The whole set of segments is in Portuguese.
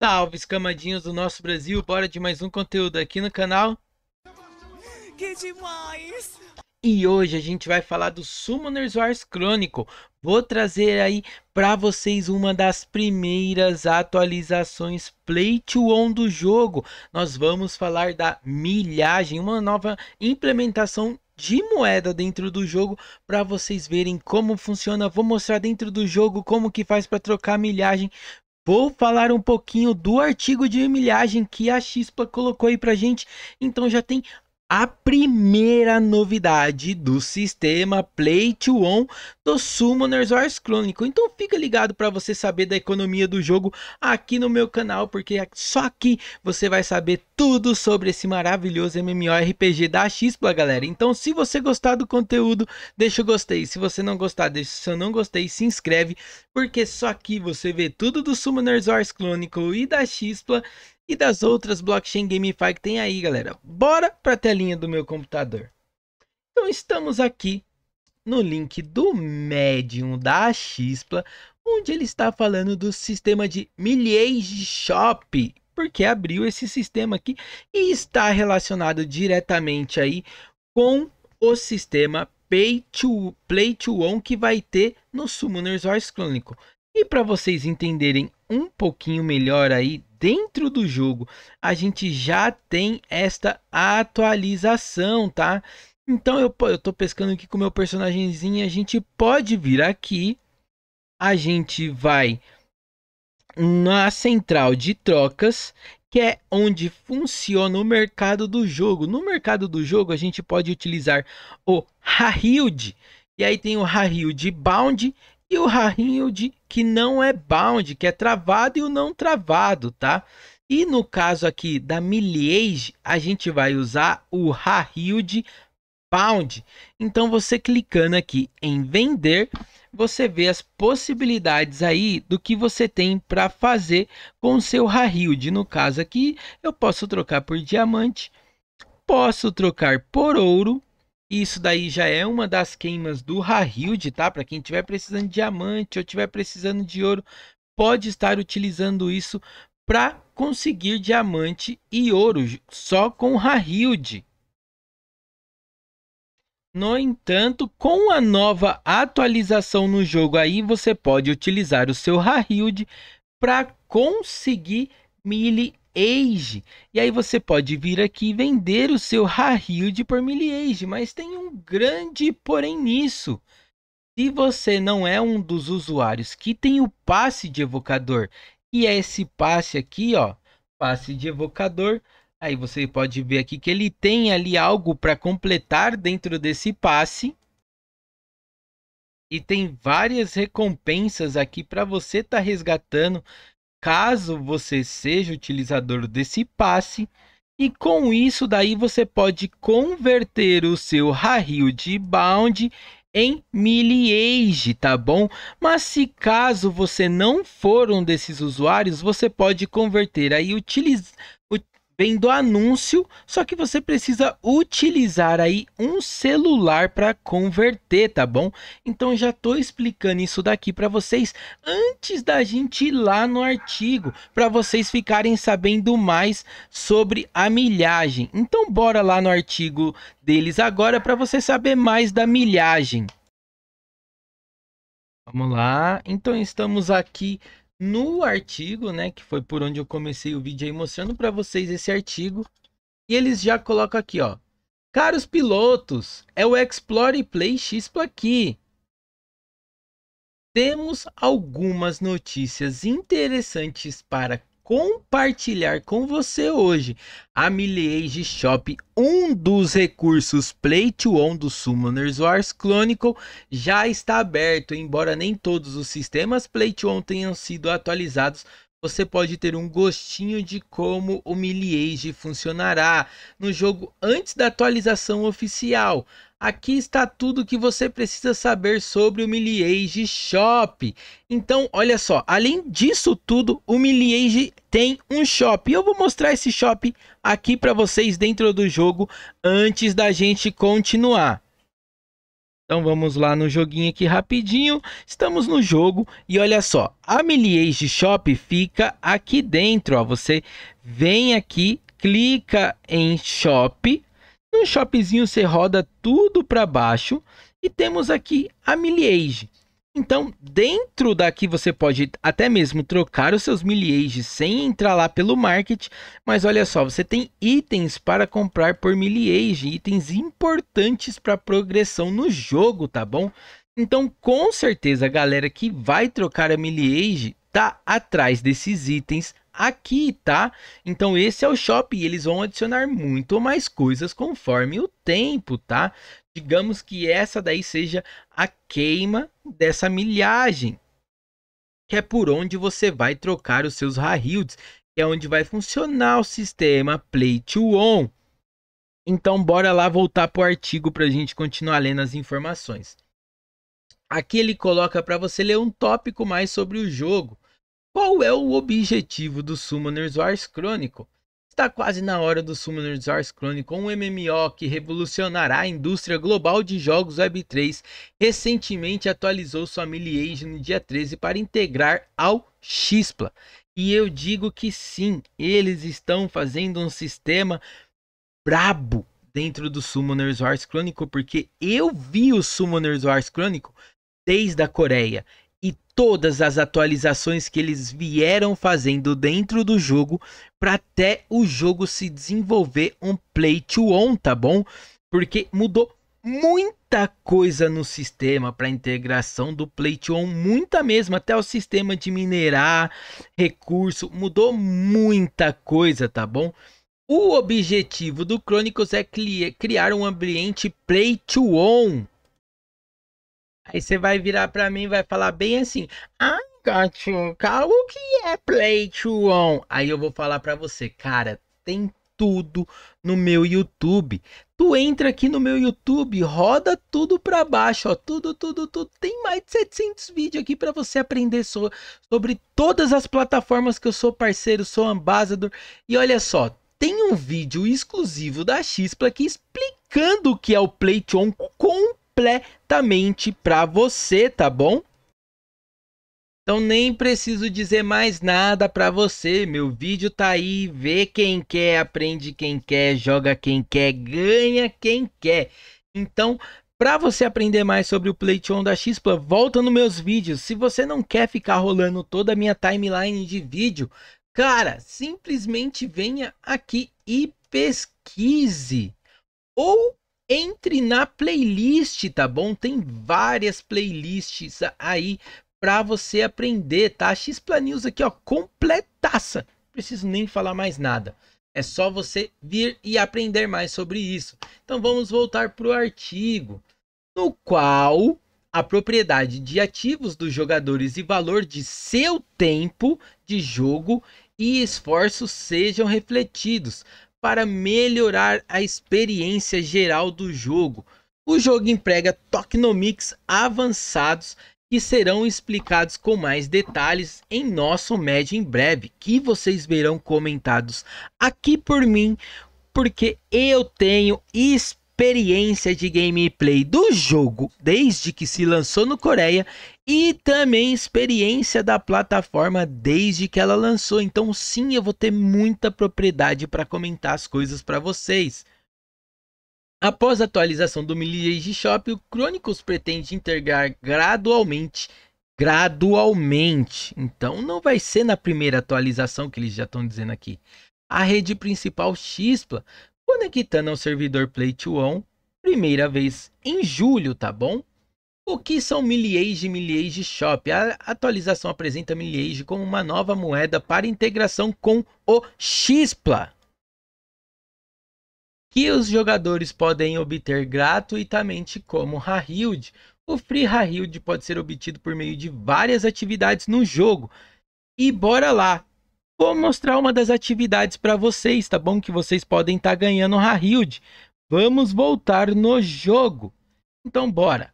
Salve, escamadinhos do nosso Brasil, bora de mais um conteúdo aqui no canal. Que demais! E hoje a gente vai falar do Summoners Wars Chronicle. Vou trazer aí para vocês uma das primeiras atualizações Play to On do jogo. Nós vamos falar da milhagem, uma nova implementação de moeda dentro do jogo para vocês verem como funciona. Vou mostrar dentro do jogo como que faz para trocar milhagem Vou falar um pouquinho do artigo de milhagem que a Xpla colocou aí pra gente. Então já tem a primeira novidade do sistema Play to do Summoners Wars Clônico. Então fica ligado para você saber da economia do jogo aqui no meu canal, porque é só aqui você vai saber tudo sobre esse maravilhoso MMORPG da Xpla, galera. Então se você gostar do conteúdo, deixa o gostei. Se você não gostar, deixa o seu não gostei, se inscreve, porque só aqui você vê tudo do Summoners Wars Clônico e da Xpla e das outras blockchain GameFi que tem aí, galera. Bora para a telinha do meu computador. Então estamos aqui no link do Medium da Xpla, onde ele está falando do sistema de de Shop, porque abriu esse sistema aqui e está relacionado diretamente aí com o sistema Pay to Play to One que vai ter no Summoners Wars Chronicle. E para vocês entenderem um pouquinho melhor aí dentro do jogo, a gente já tem esta atualização, tá? Então eu, eu tô pescando aqui com o meu personagemzinho, a gente pode vir aqui, a gente vai na central de trocas, que é onde funciona o mercado do jogo. No mercado do jogo a gente pode utilizar o Hahild, e aí tem o Hahild Bound e o Rahild, que não é bound, que é travado e o não travado, tá? E no caso aqui da Miliage, a gente vai usar o Rahild Bound. Então você clicando aqui em vender, você vê as possibilidades aí do que você tem para fazer com o seu Rahild. No caso aqui, eu posso trocar por diamante, posso trocar por ouro, isso daí já é uma das queimas do Rahild, tá? Para quem tiver precisando de diamante ou tiver precisando de ouro, pode estar utilizando isso para conseguir diamante e ouro só com Rahild. No entanto, com a nova atualização no jogo aí, você pode utilizar o seu Rahild para conseguir Mili Age. E aí você pode vir aqui vender o seu Hahilde por Age, mas tem um grande porém nisso. Se você não é um dos usuários que tem o passe de evocador, e é esse passe aqui, ó, passe de evocador, aí você pode ver aqui que ele tem ali algo para completar dentro desse passe. E tem várias recompensas aqui para você estar tá resgatando caso você seja utilizador desse passe. E com isso daí você pode converter o seu Rahil de Bound em Miliage, tá bom? Mas se caso você não for um desses usuários, você pode converter aí utiliz vem do anúncio, só que você precisa utilizar aí um celular para converter, tá bom? Então já tô explicando isso daqui para vocês antes da gente ir lá no artigo, para vocês ficarem sabendo mais sobre a milhagem. Então bora lá no artigo deles agora para você saber mais da milhagem. Vamos lá. Então estamos aqui no artigo, né, que foi por onde eu comecei o vídeo aí mostrando para vocês esse artigo, e eles já colocam aqui, ó. Caros pilotos, é o Explore Play Xplo aqui. Temos algumas notícias interessantes para compartilhar com você hoje a Millage Shop, um dos recursos Play to do Summoners Wars Chronicle, já está aberto, embora nem todos os sistemas Play to tenham sido atualizados você pode ter um gostinho de como o Miliage funcionará no jogo antes da atualização oficial. Aqui está tudo o que você precisa saber sobre o Miliage Shop. Então, olha só, além disso tudo, o Miliage tem um shop. E eu vou mostrar esse shop aqui para vocês dentro do jogo antes da gente continuar. Então vamos lá no joguinho aqui rapidinho. Estamos no jogo e olha só, a Miliage Shop fica aqui dentro, ó. Você vem aqui, clica em Shop, no shopzinho você roda tudo para baixo e temos aqui a milhage. Então, dentro daqui você pode até mesmo trocar os seus milhage sem entrar lá pelo market, mas olha só, você tem itens para comprar por milhage, itens importantes para progressão no jogo, tá bom? Então, com certeza, a galera que vai trocar a milhage tá atrás desses itens aqui, tá? Então esse é o shop e eles vão adicionar muito mais coisas conforme o tempo, tá? Digamos que essa daí seja a queima dessa milhagem, que é por onde você vai trocar os seus railds, que é onde vai funcionar o sistema Play to On. Então bora lá voltar para o artigo para a gente continuar lendo as informações. Aqui ele coloca para você ler um tópico mais sobre o jogo. Qual é o objetivo do Summoners Wars Chronicle? Está quase na hora do Summoners Wars Chronicle, um MMO que revolucionará a indústria global de jogos Web3. Recentemente atualizou sua Miliage no dia 13 para integrar ao Xpla. E eu digo que sim, eles estão fazendo um sistema brabo dentro do Summoners Wars Chronicle, porque eu vi o Summoners Wars Chronicle desde a Coreia todas as atualizações que eles vieram fazendo dentro do jogo para até o jogo se desenvolver um play to on, tá bom? Porque mudou muita coisa no sistema para integração do Play to on, muita mesmo, até o sistema de minerar recurso, mudou muita coisa, tá bom? O objetivo do Chronicles é criar um ambiente Play to on, Aí você vai virar para mim e vai falar bem assim: Ah, gatinho, o que é Play to On? Aí eu vou falar para você, cara, tem tudo no meu YouTube. Tu entra aqui no meu YouTube, roda tudo para baixo, ó, tudo, tudo, tudo. Tem mais de 700 vídeos aqui para você aprender so sobre todas as plataformas que eu sou parceiro, sou ambassador. E olha só, tem um vídeo exclusivo da Xpla que explicando o que é o Playton com completamente para você, tá bom? Então nem preciso dizer mais nada para você. Meu vídeo tá aí, vê quem quer, aprende quem quer, joga quem quer, ganha quem quer. Então, para você aprender mais sobre o Playtron da Xpla, volta nos meus vídeos. Se você não quer ficar rolando toda a minha timeline de vídeo, cara, simplesmente venha aqui e pesquise ou entre na playlist, tá bom? Tem várias playlists aí para você aprender, tá? Xplan News aqui, ó, completaça. preciso nem falar mais nada. É só você vir e aprender mais sobre isso. Então vamos voltar para o artigo, no qual a propriedade de ativos dos jogadores e valor de seu tempo de jogo e esforço sejam refletidos para melhorar a experiência geral do jogo. O jogo emprega tokenomics avançados que serão explicados com mais detalhes em nosso médio em breve, que vocês verão comentados aqui por mim, porque eu tenho experiência experiência de gameplay do jogo desde que se lançou no Coreia e também experiência da plataforma desde que ela lançou. Então, sim, eu vou ter muita propriedade para comentar as coisas para vocês. Após a atualização do Millie Shop, o Chronicles pretende integrar gradualmente gradualmente. Então não vai ser na primeira atualização que eles já estão dizendo aqui. A rede principal Xpla conectando ao é tá servidor Play to On, primeira vez em julho, tá bom? O que são Miliage e de Shop? A atualização apresenta Miliage como uma nova moeda para integração com o Xpla, que os jogadores podem obter gratuitamente como Rahild. O Free Rahild pode ser obtido por meio de várias atividades no jogo. E bora lá, vou mostrar uma das atividades para vocês, tá bom? Que vocês podem estar tá ganhando Rahild. Vamos voltar no jogo. Então, bora.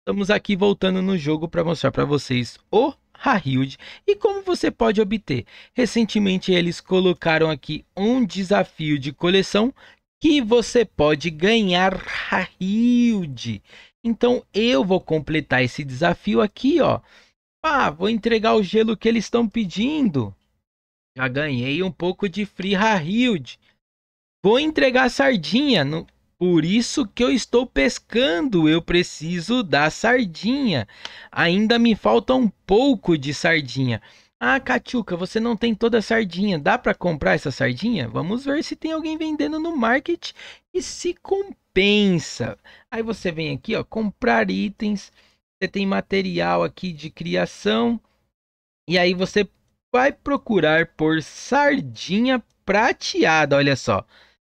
Estamos aqui voltando no jogo para mostrar para vocês o Rahild e como você pode obter. Recentemente eles colocaram aqui um desafio de coleção que você pode ganhar Rahild. Então eu vou completar esse desafio aqui, ó. Ah, vou entregar o gelo que eles estão pedindo. Já ganhei um pouco de Free Hild. Vou entregar sardinha. No... Por isso que eu estou pescando. Eu preciso da sardinha. Ainda me falta um pouco de sardinha. Ah, Cachuca você não tem toda a sardinha. Dá para comprar essa sardinha? Vamos ver se tem alguém vendendo no market e se compensa. Aí você vem aqui, ó, comprar itens. Você tem material aqui de criação. E aí você vai procurar por sardinha prateada, olha só.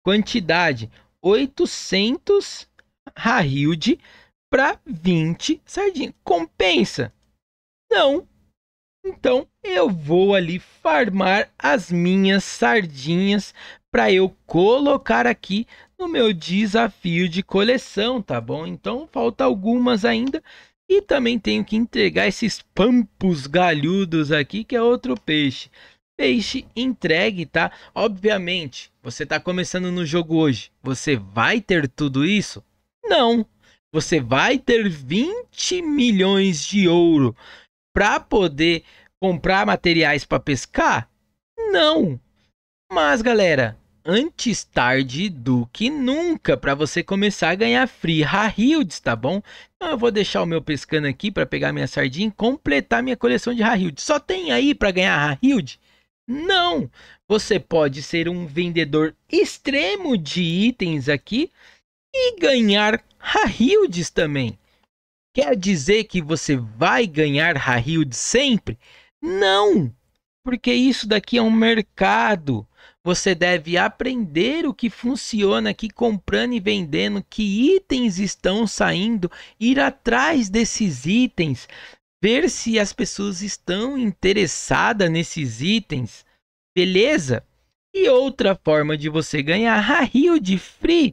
Quantidade 800 Harilde para 20 sardinhas. Compensa? Não. Então eu vou ali farmar as minhas sardinhas para eu colocar aqui no meu desafio de coleção, tá bom? Então falta algumas ainda. E também tenho que entregar esses pampos galhudos aqui, que é outro peixe. Peixe entregue, tá? Obviamente, você tá começando no jogo hoje. Você vai ter tudo isso? Não. Você vai ter 20 milhões de ouro para poder comprar materiais para pescar? Não. Mas, galera, antes tarde do que nunca para você começar a ganhar free Harilds, tá bom? Então eu vou deixar o meu pescando aqui para pegar minha sardinha e completar minha coleção de Harilds. Só tem aí para ganhar Harilds? Não! Você pode ser um vendedor extremo de itens aqui e ganhar Harilds também. Quer dizer que você vai ganhar Harilds sempre? Não! porque isso daqui é um mercado. Você deve aprender o que funciona aqui comprando e vendendo, que itens estão saindo, ir atrás desses itens, ver se as pessoas estão interessadas nesses itens, beleza? E outra forma de você ganhar a Rio de Free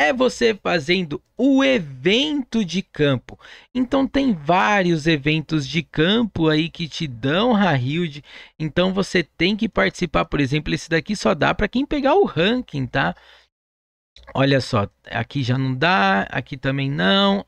é você fazendo o evento de campo. Então tem vários eventos de campo aí que te dão Rahild. Então você tem que participar, por exemplo, esse daqui só dá para quem pegar o ranking, tá? Olha só, aqui já não dá, aqui também não.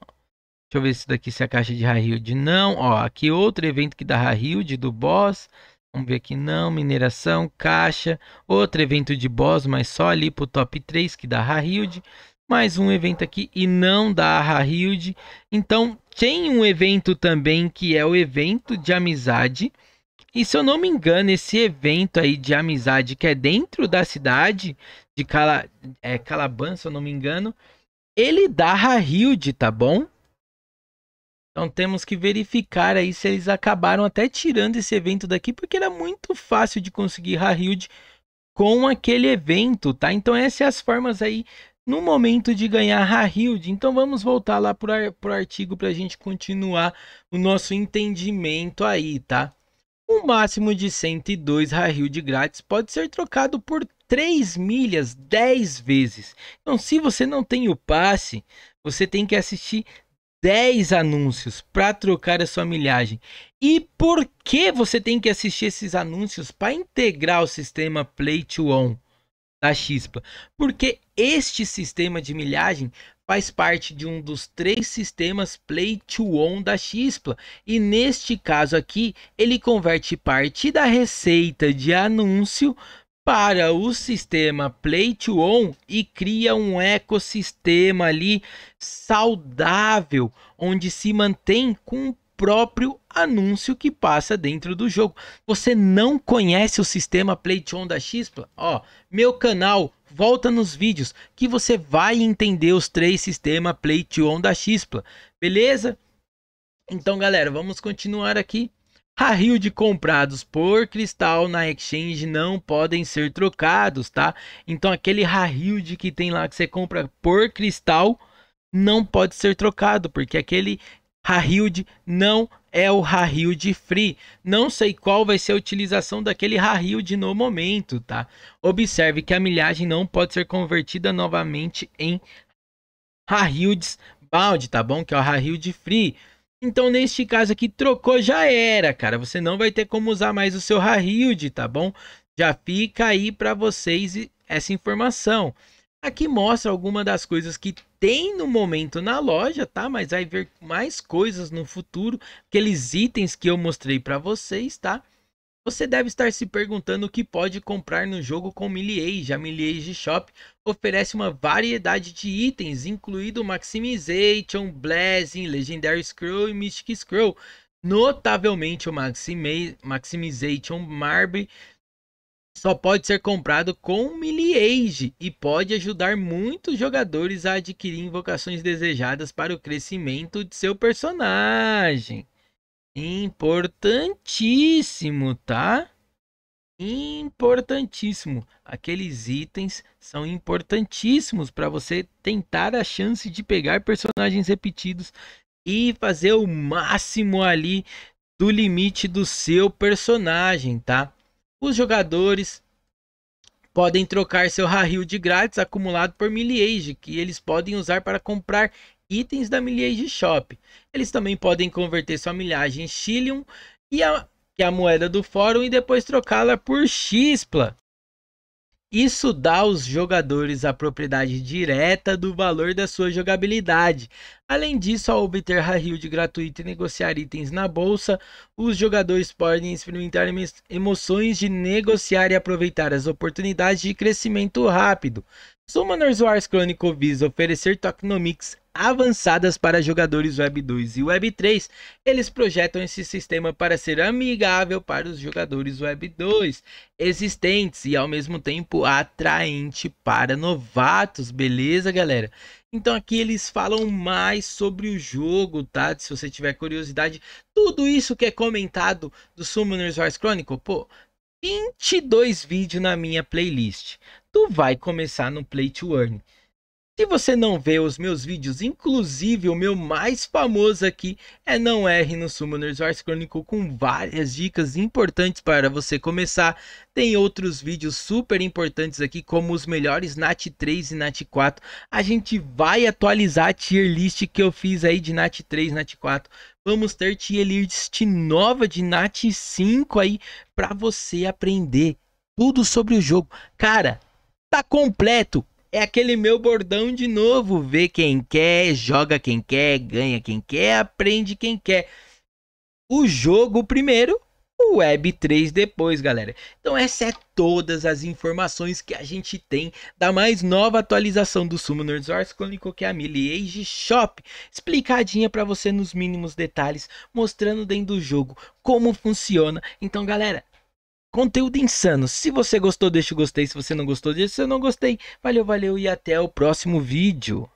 Deixa eu ver se daqui se a caixa de Rahild não. Ó, aqui outro evento que dá Rahild do boss. Vamos ver aqui, não, mineração, caixa, outro evento de boss, mas só ali pro top 3 que dá Rahild. Ah mais um evento aqui e não da Aha Hilde. Então tem um evento também que é o evento de amizade. E se eu não me engano, esse evento aí de amizade que é dentro da cidade de Cala, é, Calaban, se eu não me engano, ele dá a Hilde, tá bom? Então temos que verificar aí se eles acabaram até tirando esse evento daqui, porque era muito fácil de conseguir a Hilde com aquele evento, tá? Então essas são as formas aí no momento de ganhar a Hild, Então vamos voltar lá para o artigo para a gente continuar o nosso entendimento aí, tá? O máximo de 102 Hild grátis pode ser trocado por 3 milhas 10 vezes. Então se você não tem o passe, você tem que assistir 10 anúncios para trocar a sua milhagem. E por que você tem que assistir esses anúncios para integrar o sistema Play to On? da Chispa, porque este sistema de milhagem faz parte de um dos três sistemas Play to on da Chispa, e neste caso aqui ele converte parte da receita de anúncio para o sistema Play to on e cria um ecossistema ali saudável, onde se mantém com o próprio anúncio que passa dentro do jogo. Você não conhece o sistema Playtron da Xpla? Ó, meu canal, volta nos vídeos que você vai entender os três sistemas Playtron da Xpla, beleza? Então, galera, vamos continuar aqui. A de comprados por cristal na exchange não podem ser trocados, tá? Então aquele barril de que tem lá que você compra por cristal não pode ser trocado, porque aquele barril de não é o Hahild Free. Não sei qual vai ser a utilização daquele Hahild no momento, tá? Observe que a milhagem não pode ser convertida novamente em Hahilds Bound, tá bom? Que é o Hahild Free. Então, neste caso aqui, trocou já era, cara. Você não vai ter como usar mais o seu Hahild, tá bom? Já fica aí para vocês essa informação. Aqui mostra alguma das coisas que tem no momento na loja, tá? Mas vai ver mais coisas no futuro, aqueles itens que eu mostrei para vocês, tá? Você deve estar se perguntando o que pode comprar no jogo com Miliage. A Miliage Shop oferece uma variedade de itens, incluindo Maximization, Blazing, Legendary Scroll e Mystic Scroll. Notavelmente o maximize Maximization Marble só pode ser comprado com miliege e pode ajudar muitos jogadores a adquirir invocações desejadas para o crescimento de seu personagem. Importantíssimo, tá? Importantíssimo. Aqueles itens são importantíssimos para você tentar a chance de pegar personagens repetidos e fazer o máximo ali do limite do seu personagem, tá? Os jogadores podem trocar seu Rahil de grátis acumulado por Miliage, que eles podem usar para comprar itens da Miliage Shop. Eles também podem converter sua milhagem em Chilium, que é a moeda do fórum, e depois trocá-la por Xpla. Isso dá aos jogadores a propriedade direta do valor da sua jogabilidade. Além disso, ao obter a de gratuito e negociar itens na bolsa, os jogadores podem experimentar emoções de negociar e aproveitar as oportunidades de crescimento rápido. Summoners Wars Chronicle visa oferecer tokenomics avançadas para jogadores Web 2 e Web 3. Eles projetam esse sistema para ser amigável para os jogadores Web 2 existentes e ao mesmo tempo atraente para novatos, beleza, galera? Então aqui eles falam mais sobre o jogo, tá? Se você tiver curiosidade, tudo isso que é comentado do Summoners Wars Chronicle, pô, 22 vídeos na minha playlist tu vai começar no Play to Earn. Se você não vê os meus vídeos, inclusive o meu mais famoso aqui é Não Erre no Summoners Wars Chronicle com várias dicas importantes para você começar. Tem outros vídeos super importantes aqui como os melhores NAT 3 e NAT 4. A gente vai atualizar a tier list que eu fiz aí de NAT 3 e NAT 4. Vamos ter tier list nova de NAT 5 aí para você aprender tudo sobre o jogo. Cara, tá completo. É aquele meu bordão de novo, vê quem quer, joga quem quer, ganha quem quer, aprende quem quer. O jogo primeiro, o Web3 depois, galera. Então essa é todas as informações que a gente tem da mais nova atualização do Summoners Wars Chronicle, que é a Millage Shop. Explicadinha para você nos mínimos detalhes, mostrando dentro do jogo como funciona. Então, galera, Conteúdo insano. Se você gostou, deixa o gostei. Se você não gostou, deixa o não gostei. Valeu, valeu e até o próximo vídeo.